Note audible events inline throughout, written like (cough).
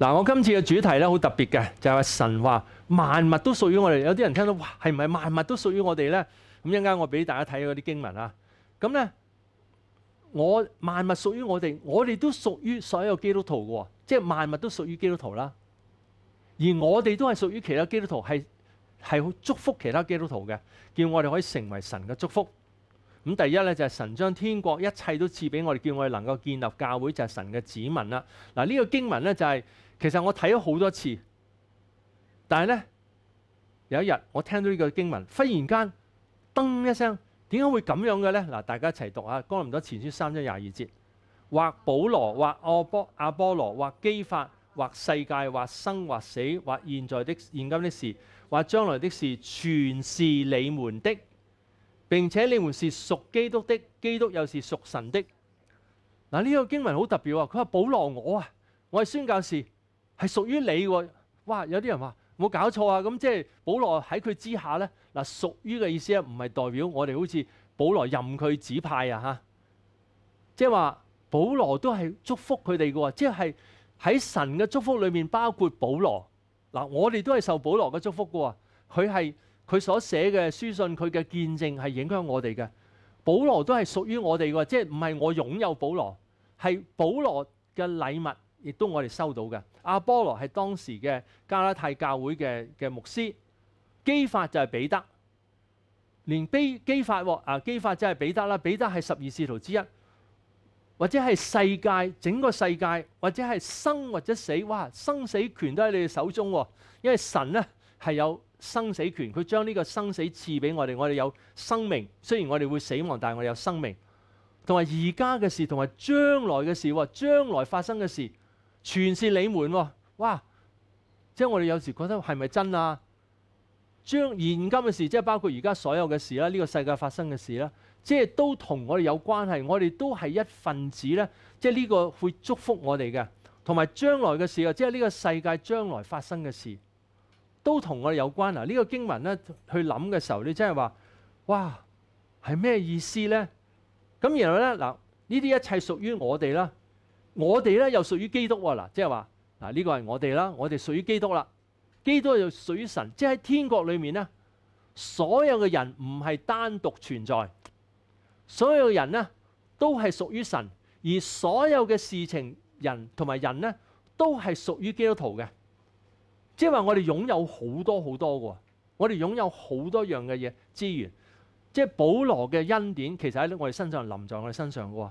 嗱，我今次嘅主題咧好特別嘅，就係神話萬物都屬於我哋。有啲人聽到，哇，係唔係萬物都屬於我哋咧？咁一間我俾大家睇嗰啲經文啊。咁咧，我萬物屬於我哋，我哋都屬於所有基督徒嘅喎，即係萬物都屬於基督徒啦。而我哋都係屬於其他基督徒，係係祝福其他基督徒嘅，叫我哋可以成為神嘅祝福。咁第一咧就係神將天國一切都賜俾我哋，叫我哋能夠建立教會，就係神嘅指紋啦。嗱，呢個經文咧就係。其实我睇咗好多次，但系咧有一日我听到呢个经文，忽然间噔一声，点解会咁样嘅咧？嗱，大家一齐读啊《加林多前书三章廿二节》，或保罗，或阿波阿波罗，或基法，或世界，或生，或死，或现在的现今的事，或将来的事，全是你们的，并且你们是属基督的，基督又是属神的。嗱呢个经文好特别啊！佢话保罗我啊，我系宣教士。係屬於你喎。哇！有啲人話冇搞錯啊。咁即係保羅喺佢之下咧，嗱屬於嘅意思咧，唔係代表我哋好似保羅任佢指派啊嚇。即係話保羅都係祝福佢哋嘅喎。即係喺神嘅祝福裏面包括保羅嗱，我哋都係受保羅嘅祝福嘅喎。佢係佢所寫嘅書信，佢嘅見證係影響我哋嘅。保羅都係屬於我哋嘅，即係唔係我擁有保羅，係保羅嘅禮物，亦都我哋收到嘅。阿波罗系当时嘅加拉太教会嘅嘅牧师，基法就系彼得，连基基法喎，啊基法就系彼得啦，彼得系十二使徒之一，或者系世界整个世界，或者系生或者死，哇生死权都喺你哋手中，因为神咧系有生死权，佢将呢个生死赐俾我哋，我哋有生命，虽然我哋会死亡，但系我哋有生命，同埋而家嘅事，同埋将来嘅事，哇将来发生嘅事。全是你們喎！哇，即系我哋有時覺得係咪真啊？将現今嘅事，即係包括而家所有嘅事啦，呢個世界發生嘅事啦，即係都同我哋有關係，我哋都係一份子咧。即係呢個會祝福我哋嘅，同埋將來嘅事啊，即係呢個世界將來發生嘅事，都同我哋有關啊！呢個經文咧，去諗嘅時候，你真係話，哇，係咩意思咧？咁然後咧，嗱，呢啲一切屬於我哋啦。我哋咧又屬於基督喎，嗱即係話嗱呢個係我哋啦，我哋屬於基督啦，基督又屬於神，即係喺天国裏面咧，所有嘅人唔係單獨存在，所有嘅人咧都係屬於神，而所有嘅事情人同埋人咧都係屬於基督徒嘅，即係話我哋擁有好多好多喎，我哋擁有好多樣嘅嘢資源，即係保羅嘅恩典其實喺我哋身上臨在我哋身上嘅喎。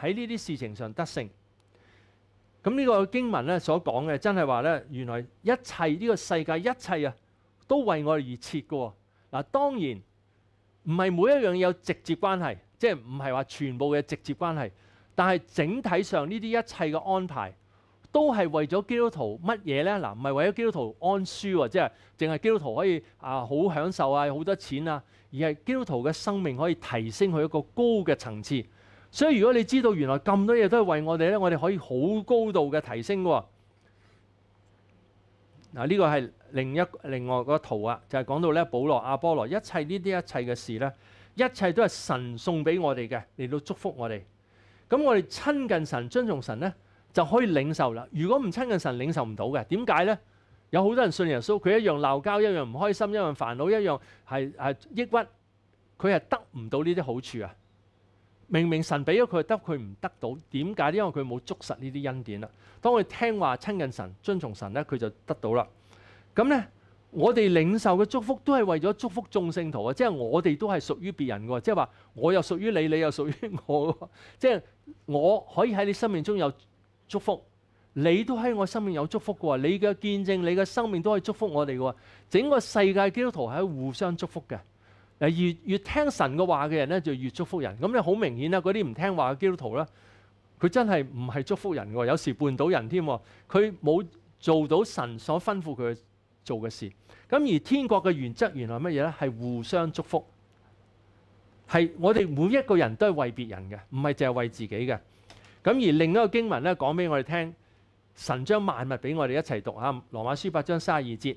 喺呢啲事情上得勝，咁呢個經文咧所講嘅真係話咧，原來一切呢個世界一切啊，都為我哋而設嘅。嗱，當然唔係每一樣有直接關係，即係唔係話全部嘅直接關係。但係整體上呢啲一切嘅安排，都係為咗基督徒乜嘢咧？嗱，唔係為咗基督徒安舒啊，即係淨係基督徒可以啊好享受啊，好多錢啊，而係基督徒嘅生命可以提升去一個高嘅層次。所以如果你知道原來咁多嘢都係為我哋咧，我哋可以好高度嘅提升喎。嗱，呢個係另一另外個圖啊，就係講到咧，保羅、阿波羅一切呢啲一切嘅事咧，一切都係神送俾我哋嘅嚟到祝福我哋。咁我哋親近神、尊重神咧，就可以領受啦。如果唔親近神，領受唔到嘅，點解咧？有好多人信耶穌，佢一樣鬧交，一樣唔開心，一樣煩惱，一樣係係抑鬱，佢係得唔到呢啲好處啊。明明神俾咗佢，得佢唔得到，點解？因為佢冇捉實呢啲恩典啦。當佢聽話親近神、遵從神咧，佢就得到啦。咁咧，我哋領受嘅祝福都係為咗祝福眾聖徒啊！即係我哋都係屬於別人嘅，即係話我又屬於你，你又屬於我。即係我可以喺你生命中有祝福，你都喺我生命有祝福嘅。你嘅見證、你嘅生命都係祝福我哋嘅。整個世界基督徒係互相祝福嘅。嗱，越越聽神嘅話嘅人咧，就越祝福人。咁你好明顯啦，嗰啲唔聽話嘅基督徒咧，佢真係唔係祝福人喎，有時半倒人添佢冇做到神所吩咐佢做嘅事。咁而天国嘅原則原來乜嘢咧？係互相祝福。係我哋每一個人都係為別人嘅，唔係淨係為自己嘅。咁而另一個經文咧講俾我哋聽，神將萬物俾我哋一齊讀嚇，《羅馬書》八章三二節。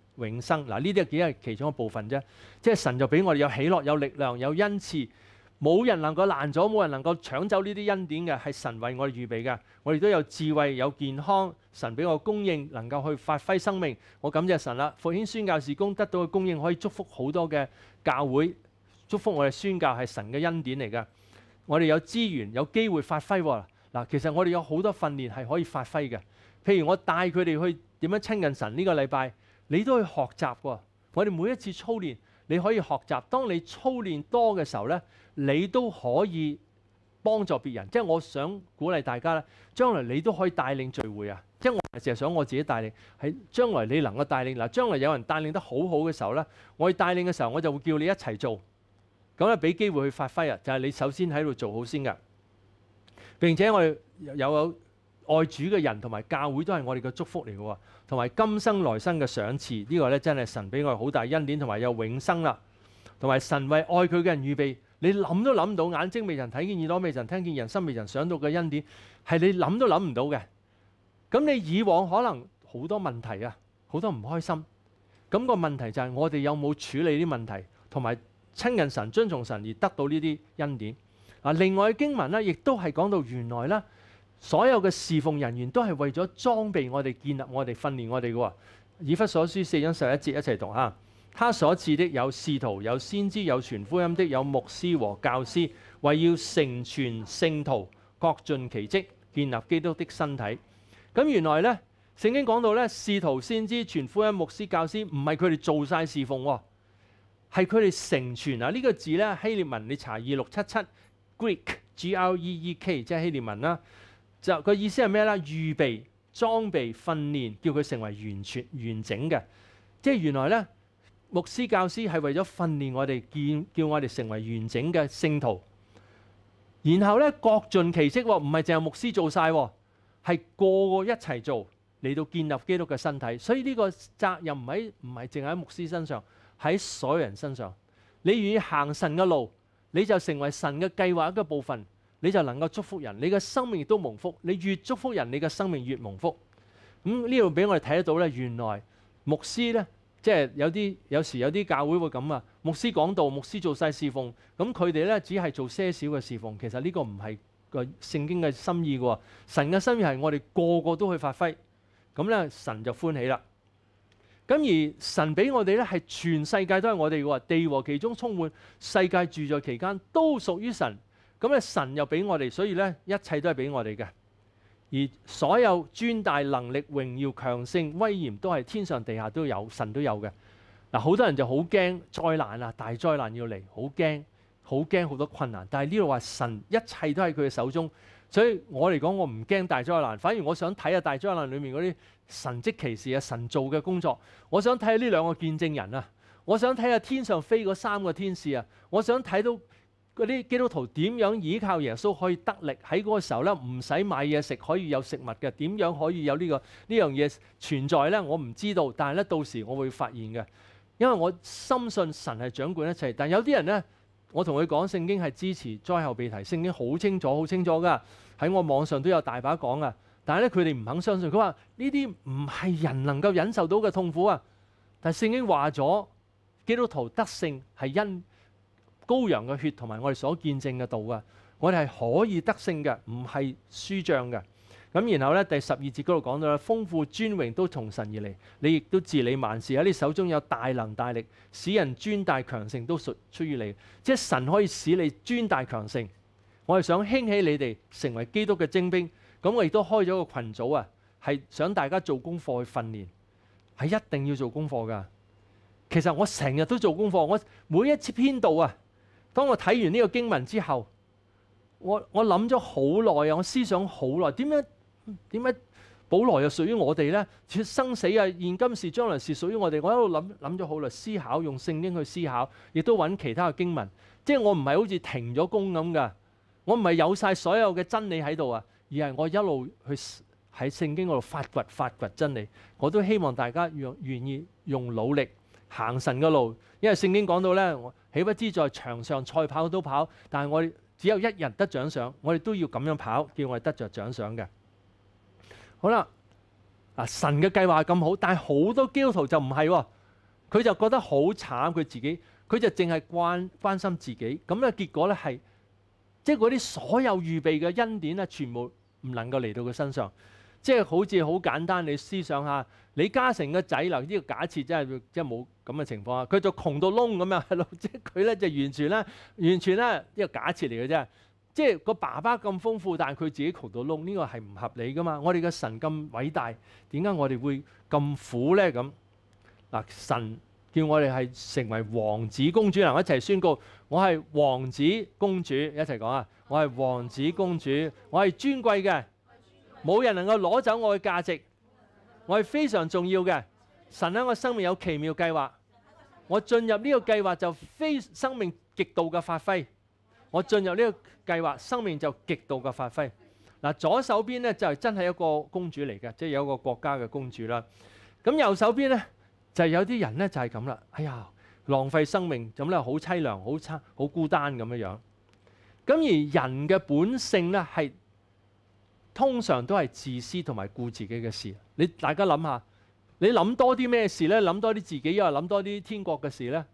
永生嗱，呢啲係只係其中一部分啫。即係神就俾我哋有喜樂、有力量、有恩賜，冇人能夠攔咗，冇人能夠搶走呢啲恩典嘅，係神為我哋預備嘅。我哋都有智慧、有健康，神俾我供應，能夠去發揮生命。我感謝神啦！復興宣教事工得到嘅供應，可以祝福好多嘅教會，祝福我哋宣教係神嘅恩典嚟嘅。我哋有資源、有機會發揮嗱。其實我哋有好多訓練係可以發揮嘅，譬如我帶佢哋去點樣親近神呢個禮拜。你都去學習喎！我哋每一次操練，你可以學習。當你操練多嘅時候咧，你都可以幫助別人。即係我想鼓勵大家咧，將來你都可以帶領聚會啊！即係我成日想我自己帶領，係將來你能夠帶領嗱，將來有人帶領得好好嘅時候咧，我帶領嘅時候我就會叫你一齊做，咁咧俾機會去發揮啊！就係你首先喺度做好先嘅，並且我有有。爱主嘅人同埋教会都系我哋嘅祝福嚟嘅，同埋今生来生嘅赏赐。呢个咧真系神俾我哋好大恩典，同埋有永生啦。同埋神为爱佢嘅人预备，你谂都谂到，眼睛未曾睇见，耳朵未曾听见，人心未曾想到嘅恩典，系你谂都谂唔到嘅。咁你以往可能好多问题啊，好多唔开心。咁个问题就系我哋有冇处理啲问题，同埋亲近神、遵重神而得到呢啲恩典。啊，另外经文咧亦都系讲到，原来咧。所有嘅侍奉人員都係為咗裝備我哋、建立我哋、訓練我哋嘅喎。以弗所書四章十一節一齊讀吓，他所赐的有仕徒、有先知、有全福音的、有牧師和教師，為要成全聖徒，各盡其職，建立基督的身体。咁原來呢，聖經講到呢，仕徒、先知、全福音、牧師、教師，唔係佢哋做晒侍奉喎，係佢哋成全嗱呢個字呢，希列文你查二六七七 Greek G L E E K，即係希列文啦。就個意思係咩咧？預備裝備訓練，叫佢成為完全完整嘅。即係原來咧，牧師教師係為咗訓練我哋，建叫我哋成為完整嘅聖徒。然後咧，各盡其職，唔係淨係牧師做喎，係個個一齊做嚟到建立基督嘅身體。所以呢個責任唔喺唔係淨喺牧師身上，喺所有人身上。你願意行神嘅路，你就成為神嘅計劃一個部分。你就能夠祝福人，你嘅生命亦都蒙福。你越祝福人，你嘅生命越蒙福。咁呢度俾我哋睇得到咧，原來牧師咧，即係有啲有時有啲教會會咁啊。牧師講道，牧師做晒侍奉，咁佢哋咧只係做些少嘅侍奉，其實呢個唔係個聖經嘅心意嘅喎。神嘅心意係我哋個個都去發揮，咁咧神就歡喜啦。咁而神俾我哋咧係全世界都係我哋嘅喎，地和其中充滿世界住在期間都屬於神。咁咧，神又俾我哋，所以咧，一切都系俾我哋嘅。而所有尊大能力、榮耀、強盛、威嚴，都係天上地下都有，神都有嘅。嗱，好多人就好驚災難啊，大災難要嚟，好驚，好驚，好多困難。但係呢度話神一切都喺佢嘅手中，所以我嚟講，我唔驚大災難，反而我想睇下大災難裏面嗰啲神迹歧事啊，神做嘅工作，我想睇下呢兩個見證人啊，我想睇下天上飛嗰三個天使啊，我想睇到。嗰啲基督徒點樣依靠耶穌可以得力？喺嗰個時候咧，唔使買嘢食可以有食物嘅。點樣可以有呢個呢樣嘢存在咧？我唔知道，但係咧到時我會發現嘅。因為我深信神係掌管一切。但有啲人咧，我同佢講聖經係支持災後避題，聖經好清楚，好清楚㗎。喺我網上都有大把講啊，但係咧佢哋唔肯相信。佢話呢啲唔係人能夠忍受到嘅痛苦啊。但係聖經話咗，基督徒得勝係因。羔羊嘅血同埋我哋所见证嘅道啊，我哋系可以得胜嘅，唔系输仗嘅。咁然后咧，第十二节嗰度讲到啦，丰富尊荣都从神而嚟，你亦都治理万事喺你手中有大能大力，使人尊大强盛都属出于你，即系神可以使你尊大强盛。我系想兴起你哋成为基督嘅精兵，咁我亦都开咗个群组啊，系想大家做功课去训练，系一定要做功课噶。其实我成日都做功课，我每一次编导啊。當我睇完呢個經文之後，我我諗咗好耐啊！我思想好耐，點樣点解保罗又屬於我哋咧？出生死啊、現今事、將來是屬於我哋。我一路諗谂咗好耐，思考用聖經去思考，亦都揾其他嘅經文。即係我唔係好似停咗工咁噶，我唔係有晒所有嘅真理喺度啊，而係我一路去喺聖經嗰度發掘發掘真理。我都希望大家愿願意用努力行神嘅路，因為聖經講到咧。岂不知在场上赛跑都跑，但系我只有一人得奖赏，我哋都要咁样跑，叫我哋得着奖赏嘅。好啦，啊神嘅计划咁好，但系好多基督徒就唔系，佢就觉得好惨，佢自己佢就净系关关心自己，咁嘅结果咧系即系嗰啲所有预备嘅恩典咧，全部唔能够嚟到佢身上，即系好似好简单，你思想下李嘉诚嘅仔啦，呢个假设真系即系冇。咁嘅情況啊，佢就窮到窿咁樣，(laughs) 即係佢咧就完全咧，完全咧一個假設嚟嘅啫。即係個爸爸咁豐富，但係佢自己窮到窿，呢個係唔合理噶嘛。我哋嘅神咁偉大，點解我哋會咁苦咧？咁嗱，神叫我哋係成為王子公主，同我一齊宣告：我係王子公主，一齊講啊！我係王子公主，我係尊貴嘅，冇人能夠攞走我嘅價值，我係非常重要嘅。神喺我生命有奇妙計劃。我進入呢個計劃就非生命極度嘅發揮。我進入呢個計劃，生命就極度嘅發揮。嗱，左手邊咧就真係一個公主嚟嘅，即係有個國家嘅公主啦。咁右手邊咧就有啲人咧就係咁啦。哎呀，浪費生命，咁咧好淒涼，好差，好孤單咁樣樣。咁而人嘅本性咧係通常都係自私同埋顧自己嘅事。你大家諗下。你諗多啲咩事咧？諗多啲自己，又諗多啲天国嘅事咧。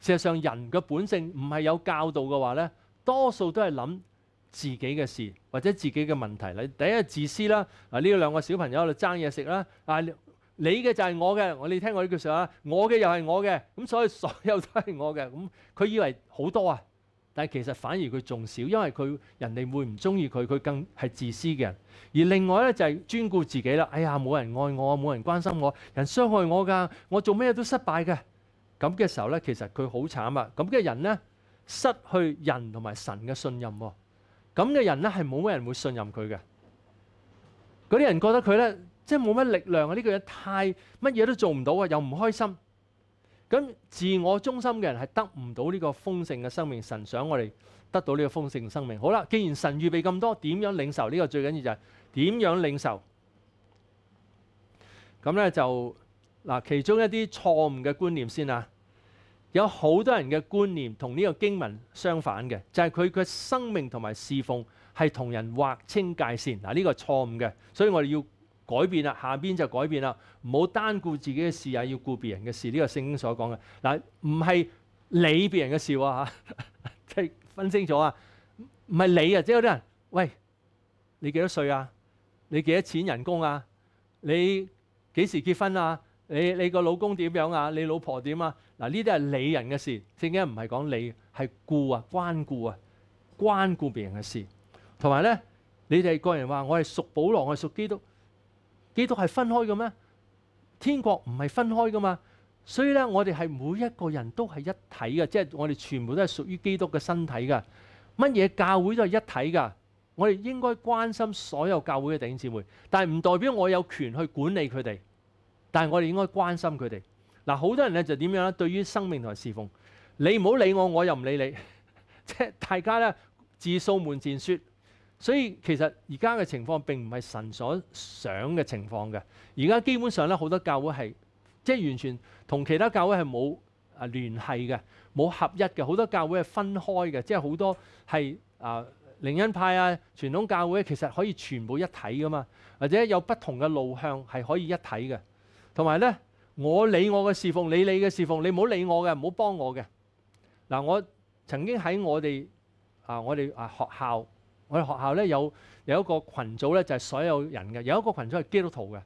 事實上，人嘅本性唔係有教導嘅話咧，多數都係諗自己嘅事或者自己嘅問題你第一自私啦，啊呢兩個小朋友喺度爭嘢食啦，啊你嘅就係我嘅，我你聽我呢句上啊，我嘅又係我嘅，咁所以所有都係我嘅，咁佢以為好多啊。但其實反而佢仲少，因為佢人哋會唔中意佢，佢更係自私嘅人。而另外咧就係專顧自己啦。哎呀，冇人愛我冇人關心我，人傷害我噶，我做咩都失敗嘅。咁嘅時候咧，其實佢好慘啊。咁嘅人咧失去人同埋神嘅信任喎。咁嘅人咧係冇咩人會信任佢嘅。嗰啲人覺得佢咧即係冇乜力量啊！呢個嘢太乜嘢都做唔到啊，又唔開心。咁自我中心嘅人系得唔到呢个丰盛嘅生命，神想我哋得到呢个丰盛生命。好啦，既然神预备咁多，点样领受呢个？最紧要就系点样领受。咁咧就嗱，其中一啲错误嘅观念先啊，有好多人嘅观念同呢个经文相反嘅，就系佢嘅生命同埋侍奉系同人划清界线。嗱，呢个錯错误嘅，所以我哋要。改變啦，下邊就改變啦。唔好單顧自己嘅事啊，要顧別人嘅事。呢個聖經所講嘅嗱，唔係理別人嘅事喎嚇，(laughs) 即係分清楚啊，唔係理啊，即係有啲人喂你幾多歲啊？你幾多錢人工啊？你幾時結婚啊？你你個老公點樣啊？你老婆點啊？嗱呢啲係理人嘅事，正經唔係講理係顧啊，關顧啊，關顧別人嘅事。同埋咧，你哋個人話我係屬保羅，我係屬基督。基督係分開嘅咩？天国唔係分開嘅嘛，所以咧我哋係每一個人都係一体嘅，即係我哋全部都係屬於基督嘅身體嘅。乜嘢教會都係一体噶，我哋應該關心所有教會嘅弟兄姊妹，但係唔代表我有權去管理佢哋。但係我哋應該關心佢哋。嗱，好多人咧就點樣咧？對於生命同埋侍奉，你唔好理我，我又唔理你，(laughs) 即係大家咧自掃門前雪。所以其實而家嘅情況並唔係神所想嘅情況嘅。而家基本上咧，好多教會係即係完全同其他教會係冇啊聯繫嘅，冇合一嘅。好多教會係分開嘅，即係好多係啊靈恩派啊傳統教會其實可以全部一體噶嘛，或者有不同嘅路向係可以一體嘅。同埋咧，我理我嘅侍奉，理你嘅侍奉，你唔好理我嘅，唔好幫我嘅。嗱，我曾經喺我哋啊，我哋啊學校。我哋學校咧有有一個群組咧，就係所有人嘅。有一個群組係基督徒嘅，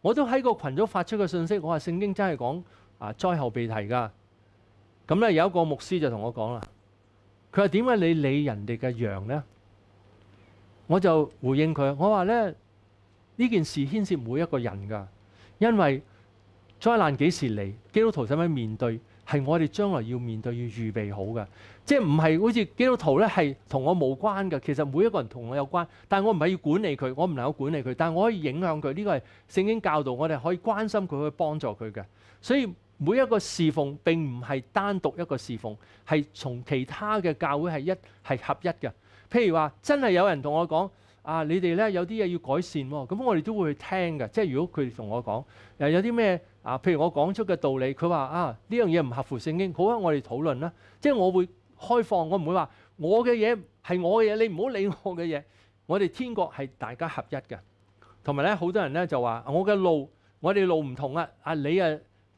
我都喺個群組發出個信息，我話聖經真係講啊災後備題㗎。咁咧有一個牧師就同我講啦，佢話點解你理人哋嘅羊咧？我就回應佢，我話咧呢件事牽涉每一個人㗎，因為災難幾時嚟，基督徒使唔使面對，係我哋將來要面對要預備好嘅。即係唔係好似基督徒咧係同我冇關嘅，其實每一個人同我有關。但係我唔係要管理佢，我唔能夠管理佢，但係我可以影響佢。呢個係聖經教導，我哋可以關心佢，去幫助佢嘅。所以每一個侍奉並唔係單獨一個侍奉，係從其他嘅教會係一係合一嘅。譬如話真係有人同我講啊，你哋咧有啲嘢要改善喎，咁我哋都會去聽嘅。即係如果佢同我講又有啲咩啊，譬如我講出嘅道理，佢話啊呢樣嘢唔合乎聖經，好啊，我哋討論啦。即係我會。開放我唔會話我嘅嘢係我嘅嘢，你唔好理我嘅嘢。我哋天國係大家合一嘅，同埋咧好多人咧就話我嘅路，我哋路唔同啊！啊你啊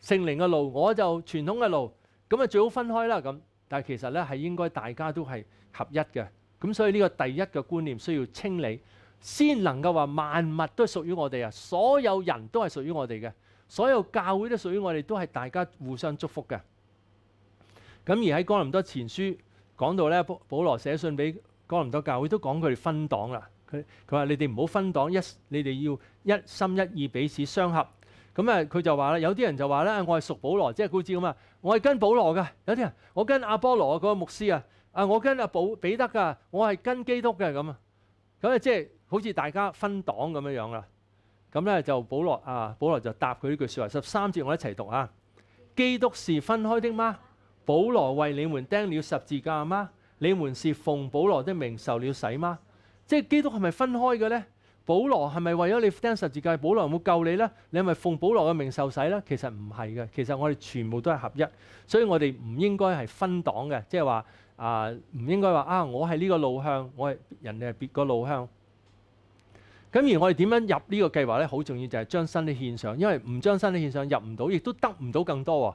聖靈嘅路，我就傳統嘅路，咁啊最好分開啦咁。但係其實咧係應該大家都係合一嘅，咁所以呢個第一嘅觀念需要清理，先能夠話萬物都屬於我哋啊，所有人都係屬於我哋嘅，所有教會都屬於我哋，都係大家互相祝福嘅。咁而喺哥林多前書講到咧，保羅寫信俾哥林多教會，都講佢哋分黨啦。佢佢話：你哋唔好分黨，一你哋要一心一意彼此相合。咁啊，佢就話啦，有啲人就話咧，我係屬保羅，即係古知咁啊，我係跟保羅噶。有啲人我跟阿波羅嗰個牧師啊，啊我跟阿保彼得噶，我係跟基督嘅咁啊。咁啊，即係好似大家分黨咁樣樣啦。咁咧就保羅啊，保羅就答佢呢句説話十三節，我一齊讀啊。基督是分開的嗎？保罗为你们钉了十字架吗？你们是奉保罗的名受了洗吗？即系基督系咪分开嘅呢？保罗系咪为咗你钉十字架？保罗会救你呢？你系咪奉保罗嘅名受洗呢？其实唔系嘅，其实我哋全部都系合一，所以我哋唔应该系分党嘅，即系话啊，唔应该话啊，我系呢个路向，我系人哋系别个路向。咁而我哋点样入呢个计划呢？好重要就系将身体献上，因为唔将身体献上入唔到，亦都得唔到更多。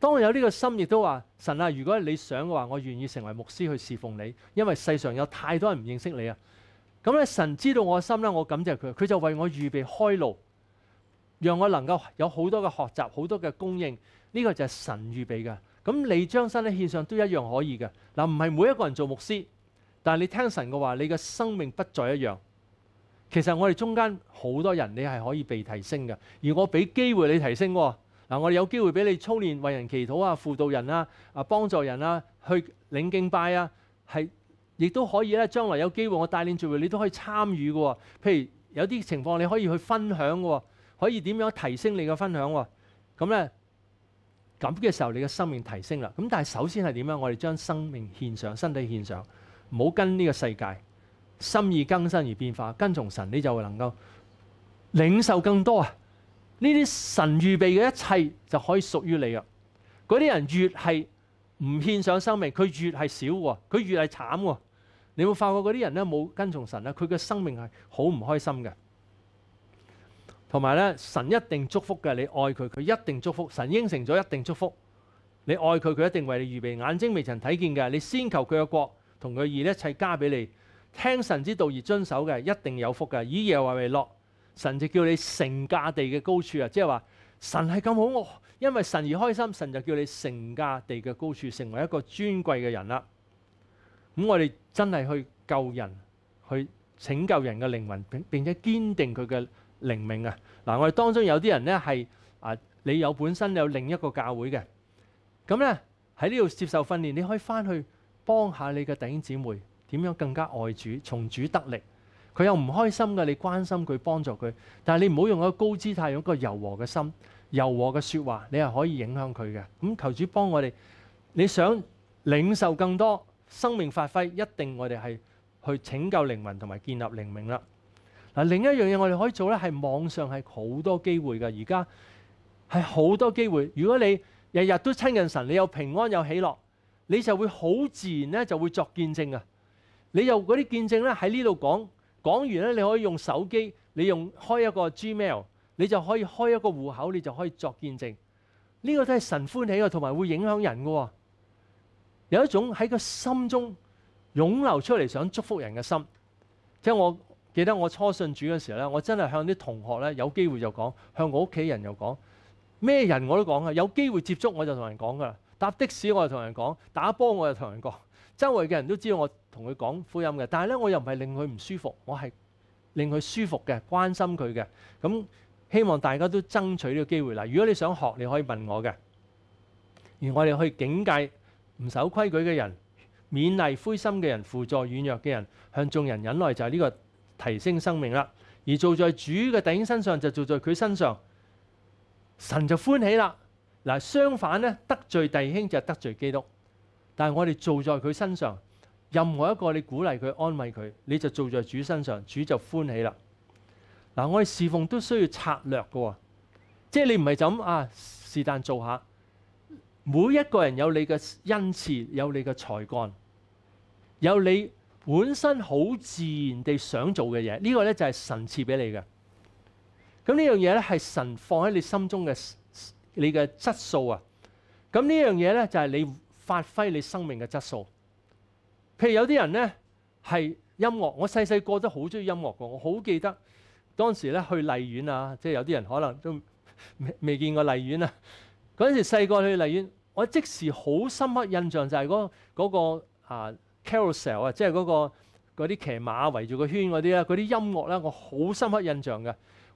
当我有呢个心，亦都话神啊，如果你想嘅话，我愿意成为牧师去侍奉你，因为世上有太多人唔认识你啊。咁咧，神知道我心咧，我感谢佢，佢就为我预备开路，让我能够有好多嘅学习，好多嘅供应。呢个就系神预备嘅。咁你将身咧献上都一样可以嘅。嗱，唔系每一个人做牧师，但系你听神嘅话，你嘅生命不再一样。其实我哋中间好多人，你系可以被提升嘅，而我俾机会你提升。嗱，我哋有機會俾你操練為人祈禱啊、輔導人啊、啊幫助人啊、去領敬拜啊，係亦都可以咧。將來有機會我帶領聚會，你都可以參與嘅。譬如有啲情況你可以去分享嘅，可以點樣提升你嘅分享喎？咁咧，咁嘅時候你嘅生命提升啦。咁但係首先係點樣？我哋將生命獻上，身體獻上，唔好跟呢個世界心意更新而變化，跟從神你就能夠領受更多啊！呢啲神预备嘅一切就可以属于你啊！嗰啲人越系唔献上生命，佢越系少喎，佢越系惨喎。你會發发觉嗰啲人咧冇跟从神咧，佢嘅生命系好唔开心嘅。同埋咧，神一定祝福嘅。你爱佢，佢一定祝福。神应承咗一定祝福。你爱佢，佢一定为你预备。眼睛未曾睇见嘅，你先求佢嘅国同佢而一切加俾你。听神之道而遵守嘅，一定有福嘅。以耶和华为乐。神就叫你成架地嘅高处啊！即系话神系咁好，因为神而开心。神就叫你成架地嘅高处，成为一个尊贵嘅人啦。咁我哋真系去救人，去拯救人嘅灵魂，并并且坚定佢嘅灵命啊！嗱，我哋当中有啲人呢系啊，你有本身有另一个教会嘅，咁呢，喺呢度接受训练，你可以翻去帮下你嘅弟兄姊妹，点样更加爱主、从主得力。佢有唔開心嘅，你關心佢，幫助佢，但係你唔好用一個高姿態，用一個柔和嘅心、柔和嘅説話，你係可以影響佢嘅。咁求主幫我哋，你想領受更多生命發揮，一定我哋係去拯救靈魂同埋建立靈命啦。嗱，另一樣嘢我哋可以做咧，係網上係好多機會嘅，而家係好多機會。如果你日日都親近神，你有平安有喜樂，你就會好自然咧就會作見證啊！你就嗰啲見證咧喺呢度講。讲完咧，你可以用手机，你用开一个 Gmail，你就可以开一个户口，你就可以作见证。呢个都系神欢喜嘅，同埋会影响人嘅。有一种喺个心中涌流出嚟想祝福人嘅心。即系我记得我初信主嗰时咧，我真系向啲同学咧有机会就讲，向我屋企人又讲，咩人我都讲噶，有机会接触我就同人讲噶，搭的士我就同人讲，打波我又同人讲。周围嘅人都知道我同佢讲福音嘅，但系咧我又唔系令佢唔舒服，我系令佢舒服嘅，关心佢嘅。咁希望大家都争取呢个机会啦。如果你想学，你可以问我嘅。而我哋去警戒唔守规矩嘅人，勉励灰心嘅人，辅助软弱嘅人，向众人忍耐，就系呢个提升生命啦。而做在主嘅弟兄身上，就做在佢身上，神就欢喜啦。嗱，相反咧得罪弟兄，就得罪基督。但系我哋做在佢身上，任何一个你鼓励佢、安慰佢，你就做在主身上，主就欢喜啦。嗱，我哋侍奉都需要策略噶，即系你唔系就咁啊，是但做下。每一个人有你嘅恩赐，有你嘅才干，有你本身好自然地想做嘅嘢，呢个咧就系神赐俾你嘅。咁呢样嘢咧系神放喺你心中嘅你嘅质素啊。咁呢样嘢咧就系你。發揮你生命嘅質素。譬如有啲人呢係音樂，我細細個都好中意音樂嘅。我好記得當時咧去麗苑啊，即係有啲人可能都 (laughs) 未未見過麗苑啊。嗰陣時細個去麗苑，我即時好深刻印象就係嗰個嗰個啊 carousel 啊，即係嗰個嗰啲騎馬圍住個圈嗰啲啊。嗰啲音樂咧我好深刻印象嘅。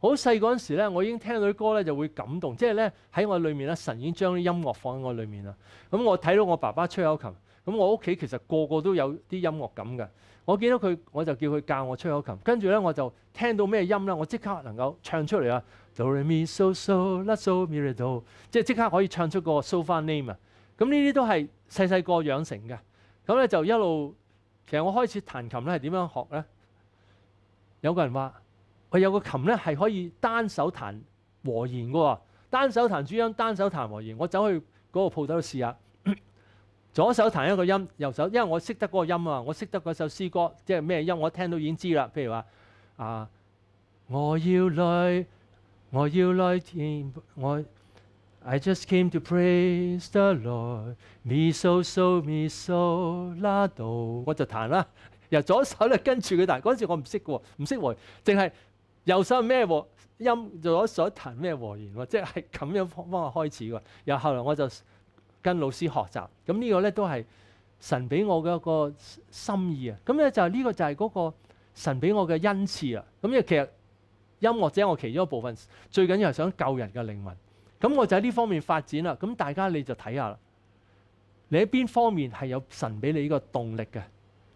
好細嗰陣時咧，我已經聽啲歌咧就會感動，即係咧喺我裏面咧，神已經將啲音樂放喺我裏面啦。咁我睇到我爸爸吹口琴，咁我屋企其實個個都有啲音樂感嘅。我見到佢，我就叫佢教我吹口琴。跟住咧，我就聽到咩音咧，我即刻能夠唱出嚟啊！Do m e so so t a so b e a u t 即係即刻可以唱出個 so far name 啊！咁呢啲都係細細個養成嘅。咁咧就一路，其實我開始彈琴咧係點樣學咧？有個人話。佢有個琴咧，係可以單手彈和弦嘅喎，單手彈主音，單手彈和弦。我走去嗰個鋪頭試下，(coughs) 左手彈一個音，右手因為我識得嗰個音啊，我識得嗰首詩歌，即係咩音，我聽到已經知啦。譬如話啊，我要來，我要來聽，我 I just came to praise the Lord，Mi So So Mi So La Do，我就彈啦。(laughs) 由左手咧跟住佢彈，嗰陣時我唔識嘅喎，唔識和，淨係。右手咩和音做咗所弹咩和弦喎，即系咁样方方法開始喎。然後後來我就跟老師學習，咁呢個咧都係神俾我嘅一個心意啊。咁咧就呢個就係嗰個神俾我嘅恩賜啊。咁因為其實音樂者我其中一部分最緊要係想救人嘅靈魂，咁我就喺呢方面發展啦。咁大家你就睇下啦，你喺邊方面係有神俾你呢個動力嘅？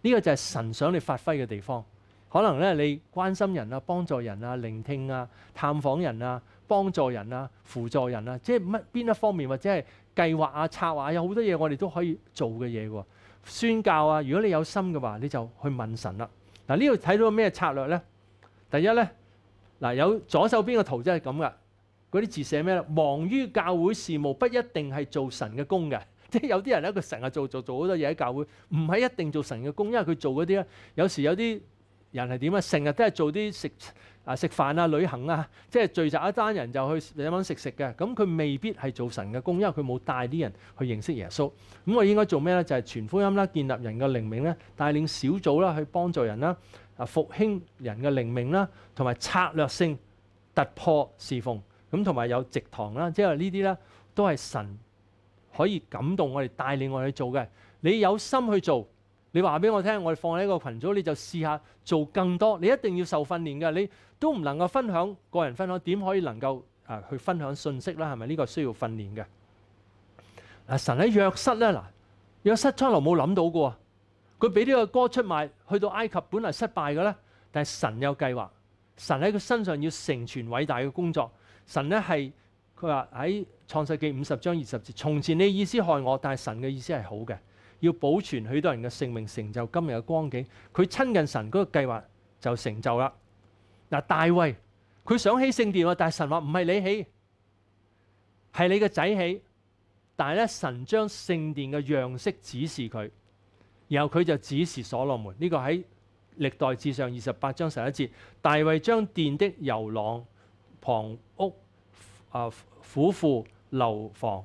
呢個就係神想你發揮嘅地方。可能咧，你關心人啊，幫助人啊，聆聽啊，探訪人啊，幫助人啊，輔助人啊，即係乜邊一方面或者係計劃啊、策劃有好多嘢我哋都可以做嘅嘢喎。宣教啊，如果你有心嘅話，你就去問神啦。嗱，呢度睇到咩策略咧？第一咧，嗱有左手邊個圖即係咁噶，嗰啲字寫咩咧？忙於教會事務不一定係做神嘅工嘅，(laughs) 即係有啲人咧，佢成日做做做好多嘢喺教會，唔係一定做神嘅工，因為佢做嗰啲咧，有時有啲。人係點啊？成日都係做啲食啊、食飯啊、旅行啊，即係聚集一單人就去點樣食食嘅。咁佢未必係做神嘅工，因為佢冇帶啲人去認識耶穌。咁我應該做咩呢？就係全福音啦，建立人嘅靈命咧，帶領小組啦，去幫助人啦，啊復興人嘅靈命啦，同埋策略性突破侍奉。咁同埋有直堂啦，即係呢啲呢，都係神可以感動我哋，帶領我哋去做嘅。你有心去做。你話俾我聽，我哋放喺一個群組，你就試下做更多。你一定要受訓練嘅，你都唔能夠分享個人分享，點可以能夠啊去分享信息咧？係咪呢個需要訓練嘅？嗱，神喺約室咧，嗱約室湯羅冇諗到嘅喎，佢俾呢個歌出賣，去到埃及本嚟失敗嘅咧，但係神有計劃，神喺佢身上要成全偉大嘅工作。神咧係佢話喺創世記五十章二十節：從前你意思害我，但係神嘅意思係好嘅。要保存許多人嘅性命，成就今日嘅光景。佢親近神嗰個計劃就成就啦。嗱，大衛佢想起聖殿但系神話唔係你起，係你嘅仔起。但係咧，神將聖殿嘅樣式指示佢，然後佢就指示所罗門。呢個喺歷代至上二十八章十一節。大衛將殿的遊廊、旁屋、啊府庫、楼房。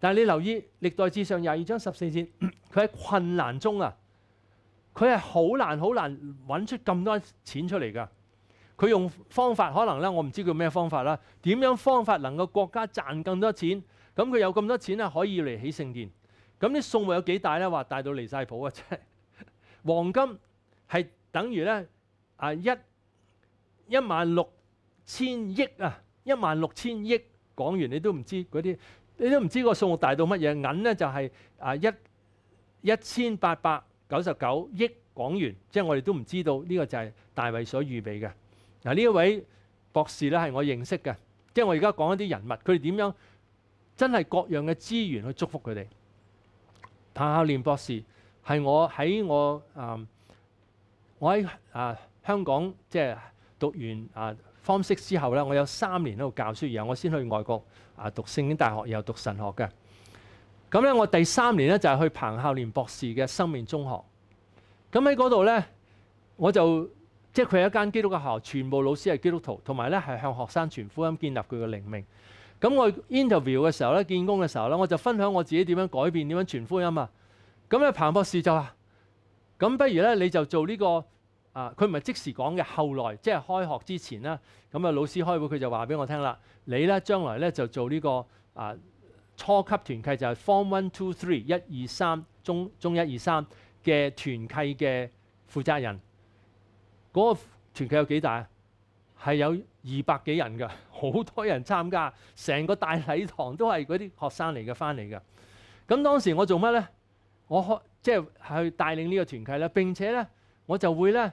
但系你留意歷代志上廿二章十四節，(clears throat) 佢喺困難中啊，佢係好難好難揾出咁多錢出嚟噶。佢用方法可能咧，我唔知叫咩方法啦。點樣方法能夠國家賺更多錢？咁佢有咁多錢咧，可以嚟起聖殿。咁啲數目有幾大咧？話大到離晒譜啊！真係，(laughs) 黃金係等於咧啊一一萬六千億啊，一萬六千億港完你都唔知嗰啲。你都唔知個數目大到乜嘢？銀咧就係啊一一千八百九十九億港元，即係我哋都唔知道呢個就係大衛所預備嘅。嗱，呢一位博士咧係我認識嘅，即係我而家講一啲人物，佢哋點樣真係各樣嘅資源去祝福佢哋。彭孝廉博士係我喺我啊，我喺啊香港即係讀完啊。方式之後咧，我有三年喺度教書，然後我先去外國啊讀聖經大學，然讀神學嘅。咁咧，我第三年咧就係去彭孝廉博士嘅生命中學。咁喺嗰度咧，我就即係佢一間基督教校，全部老師係基督徒，同埋咧係向學生傳福音、建立佢嘅靈命。咁我 interview 嘅時候咧、見工嘅時候咧，我就分享我自己點樣改變、點樣傳福音啊。咁咧，彭博士就話：，咁不如咧，你就做呢個。啊！佢唔係即時講嘅，後來即係開學之前啦。咁啊，老師開會佢就話俾我聽啦：你咧將來咧就做呢個啊初級團契，就係 Form One、Two、Three、一二三中中一二三嘅團契嘅負責人。嗰個團契有幾大啊？係有二百幾人㗎，好多人參加，成個大禮堂都係嗰啲學生嚟嘅，翻嚟嘅。咁當時我做乜咧？我開即係去帶領呢個團契啦。並且咧，我就會咧。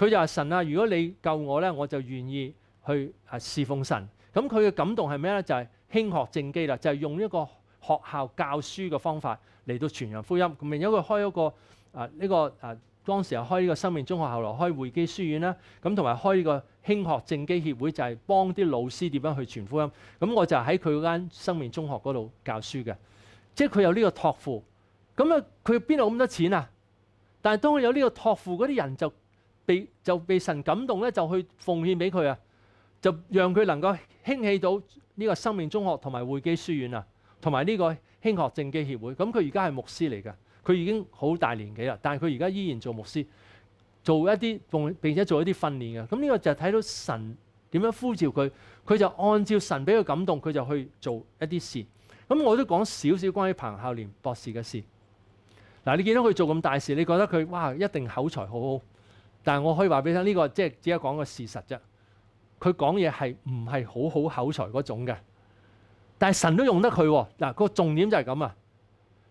佢就話神啊！如果你救我咧，我就願意去啊侍奉神。咁佢嘅感動係咩咧？就係輕學正機啦，就係用一個學校教書嘅方法嚟到傳揚福音。咁另一佢開一個啊呢個啊當時又開呢個生命中學，後來開會基書院啦。咁同埋開呢個輕學正機協會，就係幫啲老師點樣去傳福音。咁我就喺佢嗰間生命中學嗰度教書嘅，即係佢有呢個托付。咁啊，佢邊度咁多錢啊？但係當佢有呢個托付，嗰啲人就被就被神感动咧，就去奉献俾佢啊，就让佢能够兴起到呢个生命中学同埋會基书院啊，同埋呢个兴学正基协会。咁佢而家系牧师嚟噶，佢已经好大年纪啦，但系佢而家依然做牧师，做一啲奉并且做一啲训练嘅。咁呢个就系睇到神点样呼召佢，佢就按照神俾佢感动，佢就去做一啲事。咁我都讲少少关于彭孝廉博士嘅事嗱。你见到佢做咁大事，你觉得佢哇一定口才好好。但係我可以話俾你聽，呢個即係只係講個事實啫。佢講嘢係唔係好好口才嗰種嘅？但係神都用得佢喎。嗱個重點就係咁啊，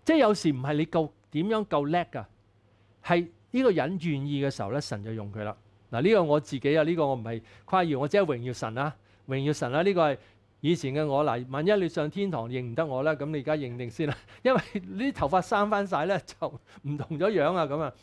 即係有時唔係你夠點樣夠叻噶，係呢個人願意嘅時候咧，神就用佢啦。嗱呢個我自己啊，呢個我唔係誇耀，我只係榮耀神啊，榮耀神啊，呢個係以前嘅我嗱。萬一你上天堂認唔得我咧，咁你而家認定先啦，因為呢啲頭髮生翻晒咧就唔同咗樣啊咁啊。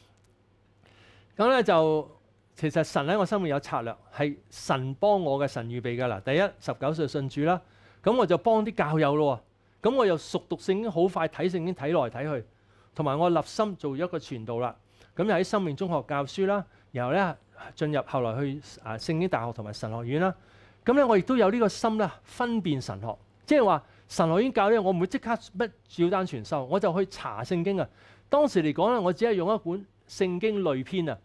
咁咧就其實神喺我生命有策略，係神幫我嘅神預備噶啦。第一十九歲信主啦，咁我就幫啲教友咯。咁我又熟讀聖經，好快睇聖經睇來睇去，同埋我立心做一個傳道啦。咁又喺生命中學教書啦，然後咧進入後來去啊聖經大學同埋神學院啦。咁咧我亦都有呢個心啦，分辨神學，即係話神學院教咧我唔會即刻照單全收，我就去查聖經啊。當時嚟講咧，我只係用一本。聖經類篇啊，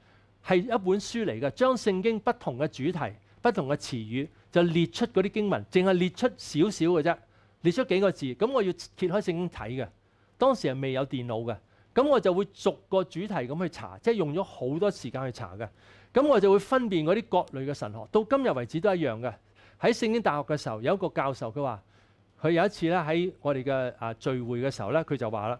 係一本書嚟嘅，將聖經不同嘅主題、不同嘅詞語，就列出嗰啲經文，淨係列出少少嘅啫，列出幾個字。咁我要揭開聖經睇嘅，當時係未有電腦嘅，咁我就會逐個主題咁去查，即係用咗好多時間去查嘅。咁我就會分辨嗰啲各類嘅神學，到今日為止都一樣嘅。喺聖經大學嘅時候，有一個教授，佢話，佢有一次咧喺我哋嘅啊聚會嘅時候咧，佢就話啦。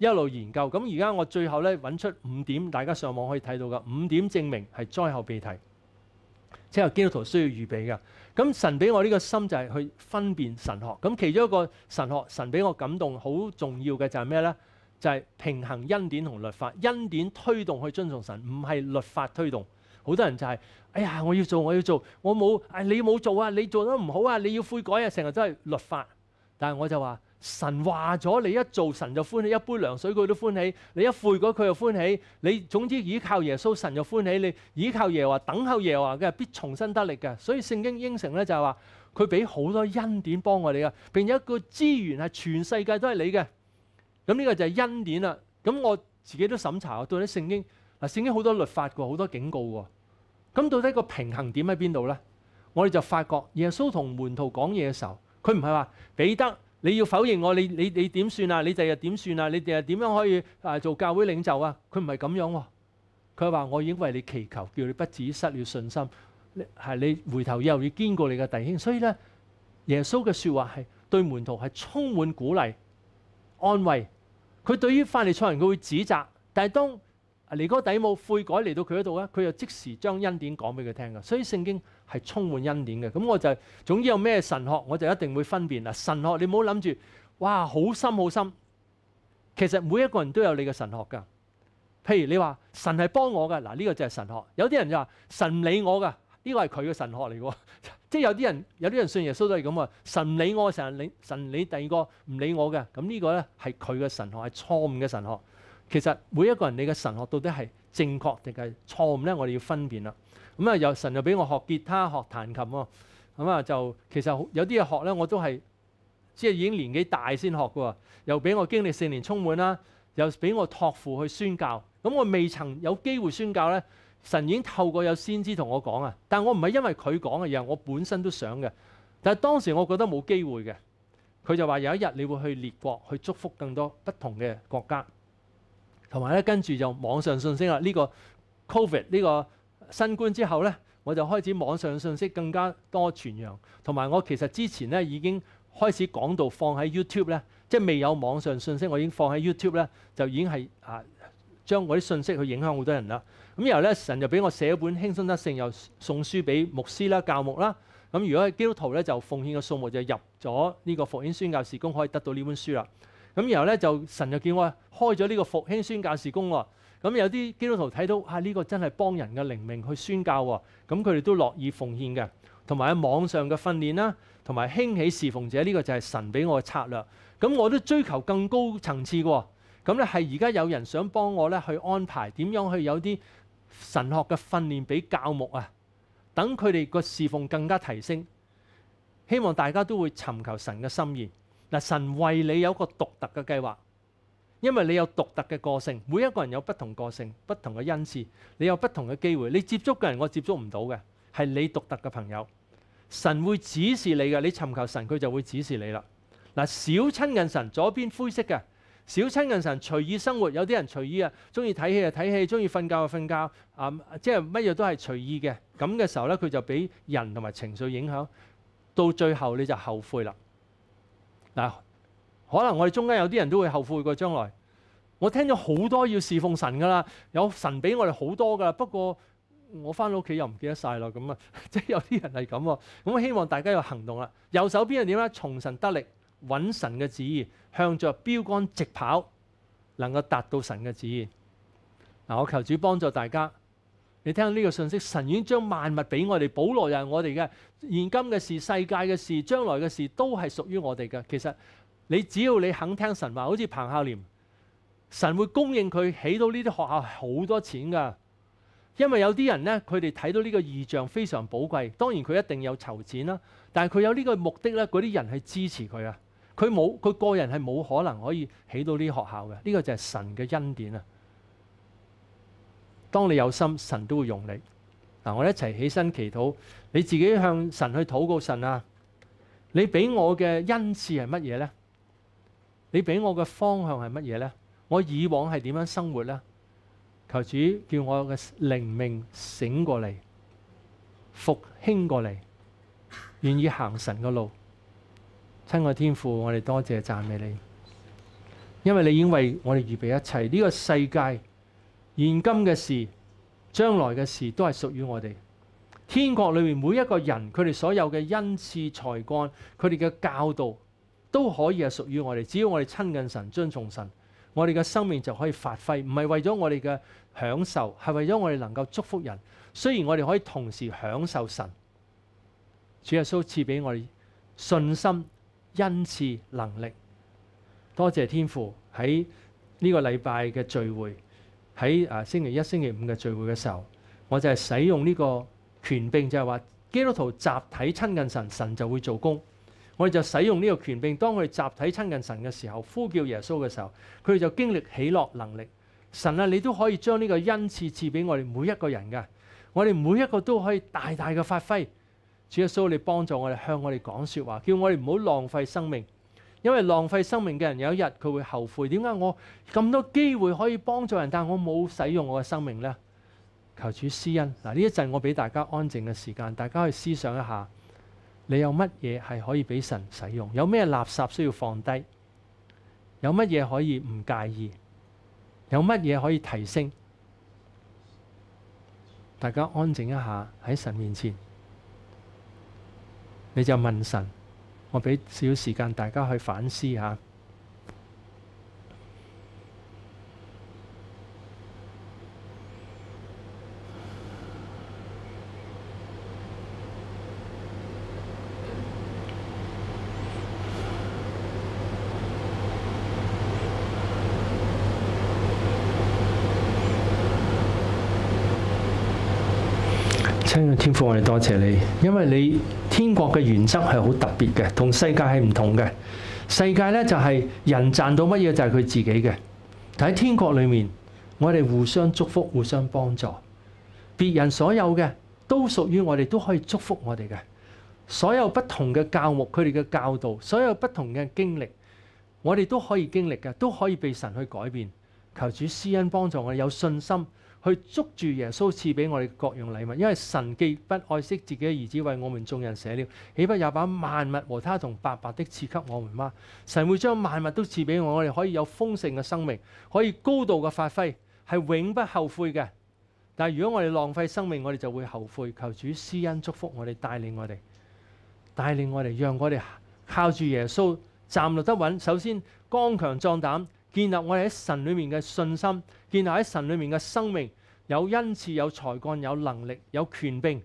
一路研究，咁而家我最後咧揾出五點，大家上網可以睇到嘅五點證明係災後避題，即係基督徒需要預備嘅。咁神俾我呢個心就係去分辨神學，咁其中一個神學，神俾我感動好重要嘅就係咩咧？就係平衡恩典同律法，恩典推動去遵從神，唔係律法推動。好多人就係哎呀，我要做，我要做，我冇，哎你冇做啊，你做得唔好啊，你要悔改啊，成日都係律法。但係我就話。神話咗：你一做神就歡喜，一杯涼水佢都歡喜；你一悔改佢就歡喜。你總之倚靠耶穌，神就歡喜你；倚靠耶和華，等候耶和華嘅必重新得力嘅。所以聖經應承咧就係話，佢俾好多恩典幫我哋嘅，並且個資源係全世界都係你嘅。咁呢個就係恩典啦。咁我自己都審查，我到底聖經嗱圣经好多律法㗎，好多警告㗎。咁到底個平衡點喺邊度咧？我哋就發覺耶穌同門徒講嘢嘅時候，佢唔係話彼得。你要否認我，你你你點算啊？你第日點算啊？你第日點樣可以啊做教會領袖啊？佢唔係咁樣喎，佢話我已經為你祈求，叫你不止失了信心，係你回頭以後要堅固你嘅弟兄。所以咧，耶穌嘅説話係對門徒係充滿鼓勵、安慰。佢對於法利賽人佢會指責，但係當嚟哥個底冇悔改嚟到佢嗰度咧，佢又即時將恩典講俾佢聽噶。所以聖經係充滿恩典嘅。咁我就總之有咩神學，我就一定會分辨啦。神學你唔好諗住，哇好深好深，其實每一個人都有你嘅神學噶。譬如你話神係幫我噶，嗱呢個就係神學。有啲人就話神理我噶，呢個係佢嘅神學嚟噶。(laughs) 即系有啲人有啲人信耶穌都係咁啊，神理我成日理，神理第二個唔理我嘅，咁呢個咧係佢嘅神學，係錯誤嘅神學。其實每一個人，你嘅神學到底係正確定係錯誤咧？我哋要分辨啦。咁啊，又神又俾我學吉他、學彈琴喎。咁啊，就其實有啲嘢學咧，我都係即係已經年紀大先學嘅。又俾我經歷四年充滿啦，又俾我托付去宣教。咁我未曾有機會宣教咧，神已經透過有先知同我講啊。但我唔係因為佢講嘅嘢，我本身都想嘅。但係當時我覺得冇機會嘅，佢就話有一日你會去列國去祝福更多不同嘅國家。同埋咧，跟住就網上信息啦。呢個 c o v i d 呢個新冠之後咧，我就開始網上信息更加多傳揚。同埋我其實之前咧已經開始講到放喺 YouTube 咧，即係未有網上信息，我已經放喺 YouTube 咧，就已經係啊將嗰啲信息去影響好多人啦。咁然後咧，神就俾我寫本輕鬆得勝，又送書俾牧師啦、教牧啦。咁如果係基督徒咧，就奉獻嘅數目就入咗呢個福音宣教事工，可以得到呢本書啦。咁然後咧就神就叫我開咗呢個復興宣教事工喎，咁有啲基督徒睇到啊呢個真係幫人嘅靈命去宣教喎，咁佢哋都樂意奉獻嘅，同埋喺網上嘅訓練啦，同埋興起侍奉者呢個就係神俾我嘅策略，咁我都追求更高層次喎，咁咧係而家有人想幫我咧去安排點樣去有啲神學嘅訓練俾教牧啊，等佢哋個侍奉更加提升，希望大家都會尋求神嘅心意。嗱，神為你有個獨特嘅計劃，因為你有獨特嘅個性。每一個人有不同個性、不同嘅恩賜，你有不同嘅機會。你接觸嘅人，我接觸唔到嘅，係你獨特嘅朋友。神會指示你嘅，你尋求神，佢就會指示你啦。嗱，少親近神，左邊灰色嘅，少親近神，隨意生活。有啲人隨意啊，中意睇戲就睇戲，中意瞓覺就瞓覺，啊，即係乜嘢都係隨意嘅。咁嘅時候咧，佢就俾人同埋情緒影響，到最後你就後悔啦。嗱，可能我哋中间有啲人都会后悔过将来。我听咗好多要侍奉神噶啦，有神俾我哋好多噶啦。不过我翻到屋企又唔记得晒咯，咁啊，(laughs) 即系有啲人系咁。咁希望大家有行动啦。右手边系点咧？从神得力，揾神嘅旨意，向着标杆直跑，能够达到神嘅旨意。嗱，我求主帮助大家。你聽呢個信息，神已經將萬物俾我哋，保罗又係我哋嘅，現今嘅事、世界嘅事、將來嘅事都係屬於我哋嘅。其實你只要你肯聽神話，好似彭孝廉，神會供應佢起到呢啲學校好多錢㗎。因為有啲人呢，佢哋睇到呢個意象非常寶貴，當然佢一定有籌錢啦。但係佢有呢個目的呢，嗰啲人係支持佢啊。佢冇佢個人係冇可能可以起到呢啲學校嘅。呢個就係神嘅恩典啊！当你有心，神都会用你。嗱，我一齐起身祈祷，你自己向神去祷告神啊！你俾我嘅恩赐系乜嘢呢？你俾我嘅方向系乜嘢呢？我以往系点样生活呢？求主叫我嘅灵命醒过嚟，复兴过嚟，愿意行神嘅路。亲爱天父，我哋多谢赞美你，因为你已经为我哋预备一切呢个世界。現今嘅事、將來嘅事都係屬於我哋。天国裏面每一個人，佢哋所有嘅恩賜、才干、佢哋嘅教導都可以係屬於我哋。只要我哋親近神、尊重神，我哋嘅生命就可以發揮。唔係為咗我哋嘅享受，係為咗我哋能夠祝福人。雖然我哋可以同時享受神，主耶穌賜俾我哋信心、恩賜、能力。多謝天父喺呢個禮拜嘅聚會。喺啊星期一、星期五嘅聚會嘅時候，我就係使用呢個權柄，就係話基督徒集體親近神，神就會做工。我哋就使用呢個權柄，當佢集體親近神嘅時候，呼叫耶穌嘅時候，佢哋就經歷喜樂能力。神啊，你都可以將呢個恩賜賜俾我哋每一個人㗎。我哋每一個都可以大大嘅發揮。主耶穌，你幫助我哋向我哋講説話，叫我哋唔好浪費生命。因为浪费生命嘅人有一日佢会后悔，点解我咁多机会可以帮助人，但我冇使用我嘅生命呢？求主施恩嗱，呢一阵我俾大家安静嘅时间，大家去思想一下，你有乜嘢系可以俾神使用？有咩垃圾需要放低？有乜嘢可以唔介意？有乜嘢可以提升？大家安静一下喺神面前，你就问神。我俾少時間大家去反思下。親嘅天父，我哋多謝你，因為你。天国嘅原則係好特別嘅，同世界係唔同嘅。世界咧就係人賺到乜嘢就係佢自己嘅，但喺天国裏面，我哋互相祝福、互相幫助。別人所有嘅都屬於我哋，都可以祝福我哋嘅。所有不同嘅教牧、佢哋嘅教導、所有不同嘅經歷，我哋都可以經歷嘅，都可以被神去改變。求主施恩幫助我，哋有信心。去捉住耶穌賜俾我哋各樣禮物，因為神既不愛惜自己嘅兒子為我們眾人舍了，岂不也把萬物和他同白白的賜給我們嗎？神會將萬物都賜俾我，我哋可以有豐盛嘅生命，可以高度嘅發揮，係永不後悔嘅。但係如果我哋浪費生命，我哋就會後悔。求主施恩祝福我哋，帶領我哋，帶領我哋，讓我哋靠住耶穌站立得穩。首先，剛強壯膽。建立我哋喺神里面嘅信心，建立喺神里面嘅生命，有恩赐、有才干、有能力、有权柄、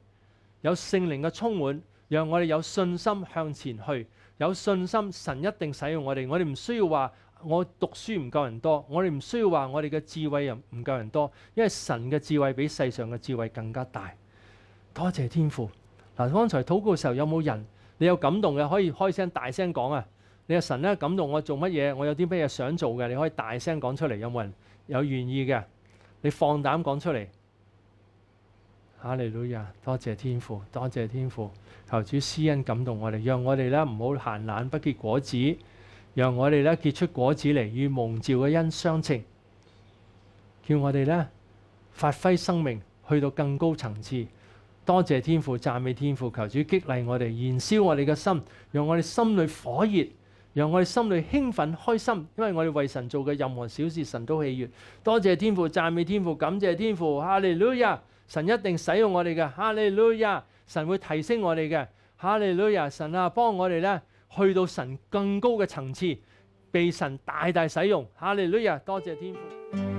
有圣灵嘅充满，让我哋有信心向前去，有信心神一定使用我哋。我哋唔需要话我读书唔够人多，我哋唔需要话我哋嘅智慧又唔够人多，因为神嘅智慧比世上嘅智慧更加大。多谢天父。嗱，刚才祷告嘅时候有冇人你有感动嘅可以开声大声讲啊？你話神咧感動我做乜嘢？我有啲乜嘢想做嘅？你可以大聲講出嚟，有冇人有願意嘅？你放膽講出嚟哈利路亞，多謝天父，多謝天父，求主施恩感動我哋，讓我哋咧唔好閒懶不結果子，讓我哋咧結出果子嚟，與蒙召嘅恩相稱，叫我哋咧發揮生命去到更高層次。多謝天父，讚美天父，求主激勵我哋，燃燒我哋嘅心，讓我哋心裏火熱。让我哋心里兴奋开心，因为我哋为神做嘅任何小事，神都喜悦。多谢天父赞美天父，感谢天父。哈利路亚，神一定使用我哋嘅。哈利路亚，神会提升我哋嘅。哈利路亚，神啊，帮我哋咧去到神更高嘅层次，被神大大使用。哈利路亚，多谢天父。